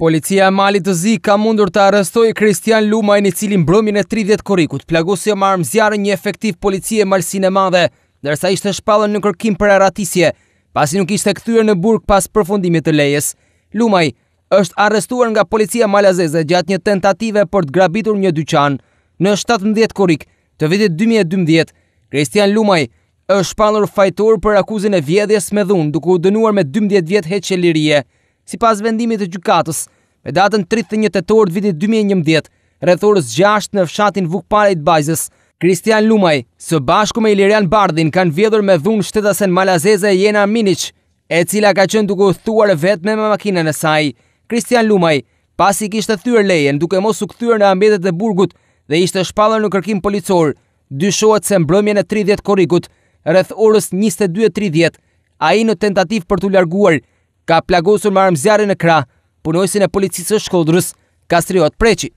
Policia e Malit të Zi ka mundur të arrestojë Kristian Lumaj, i cili në mbrëmjen e 30 korrikut plagos një armëzjar në një efektiv policie e madhe, ndërsa ishte shpallur në kërkim për erratisje, pasi nuk ishte kthyer në burg pas përfundimit të lejes. Lumaj është arrestuar nga policia malazeze gjatë një tentative për të grabitur një dyqan në 17 korrik të vitit 2012. Kristian Lumaj është shpallur fajtor për akuzën e vjedhjes me dhunë, duke u dënuar me 12 vjet heqje lirie si pas vendimit të gjykatës Me datën 31 të torët vitit 2011, rrethorës 6 në fshatin Vukpare i të bajzës, Kristian Lumaj, së bashku me Ilirian Bardin, kanë vjedhur me dhunë shtetasen Malazese e Jena Minic, e cila ka qënë duke u thuar vetë me me makinën e saj. Kristian Lumaj, pasi kishtë thyrë lejen, duke mos u këthyrë në ambetet e burgut dhe ishte shpallën në kërkim policor, dyshohet se mbrëmjen e 30 korikut, rrëth orës 22.30, a i në tentativ për të larguar, ka plagosur me armë zjarri në krah punojësin e policisë së shkodrës Kastriot preqi.